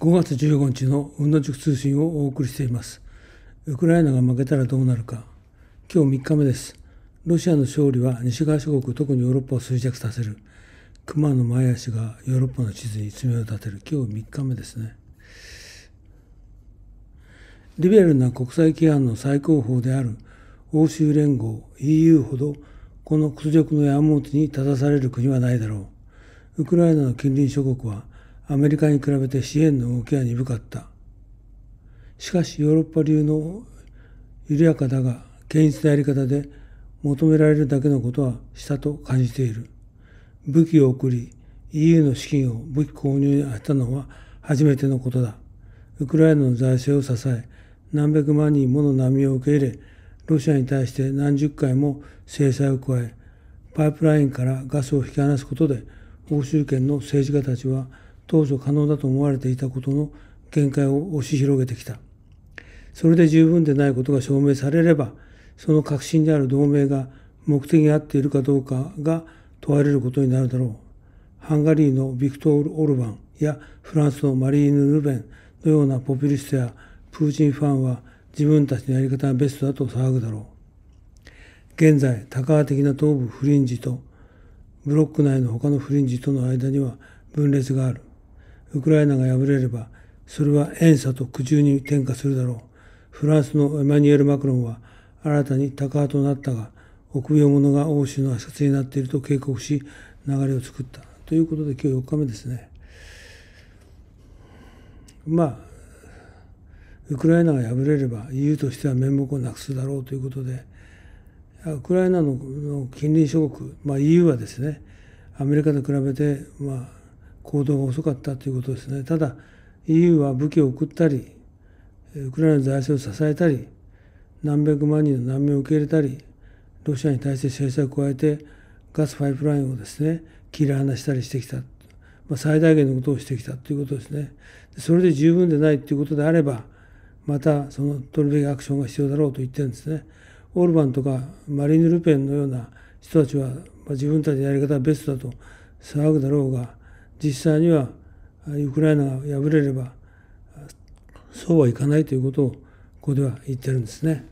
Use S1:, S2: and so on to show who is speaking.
S1: 5月15日の運動塾通信をお送りしています。ウクライナが負けたらどうなるか。今日3日目です。ロシアの勝利は西側諸国、特にヨーロッパを衰弱させる。熊の前足がヨーロッパの地図に爪を立てる。今日3日目ですね。リベラルな国際規範の最高峰である欧州連合 EU ほどこの屈辱の山本に立たされる国はないだろう。ウクライナの近隣諸国はアメリカに比べて支援の動きは鈍かったしかしヨーロッパ流の緩やかだが堅実なやり方で求められるだけのことはしたと感じている武器を送り EU の資金を武器購入に充てたのは初めてのことだウクライナの財政を支え何百万人もの難民を受け入れロシアに対して何十回も制裁を加えパイプラインからガスを引き離すことで欧州圏の政治家たちは当初可能だと思われていたことの限界を押し広げてきた。それで十分でないことが証明されれば、その核心である同盟が目的に合っているかどうかが問われることになるだろう。ハンガリーのビクトール・オルバンやフランスのマリーヌ・ルベンのようなポピュリストやプーチンファンは自分たちのやり方がベストだと騒ぐだろう。現在、タカ的な東部フリンジとブロック内の他のフリンジとの間には分裂がある。ウクライナが敗れれば、それは遠差と苦渋に転嫁するだろう。フランスのエマニュエル・マクロンは、新たにタカ派となったが、臆病者が欧州の挨拶になっていると警告し、流れを作った。ということで、今日4日目ですね。まあ、ウクライナが敗れれば EU としては面目をなくすだろうということで、ウクライナの近隣諸国、まあ、EU はですね、アメリカと比べて、まあ、行動が遅かったということですね。ただ EU は武器を送ったり、ウクライナの財政を支えたり、何百万人の難民を受け入れたり、ロシアに対して制裁を加えて、ガスパイプラインをですね、切り離したりしてきた。まあ、最大限のことをしてきたということですね。それで十分でないということであれば、またその取るべきアクションが必要だろうと言ってるんですね。オルバンとかマリーヌ・ルペンのような人たちは、まあ、自分たちのやり方はベストだと騒ぐだろうが、実際にはウクライナが敗れればそうはいかないということをここでは言ってるんですね。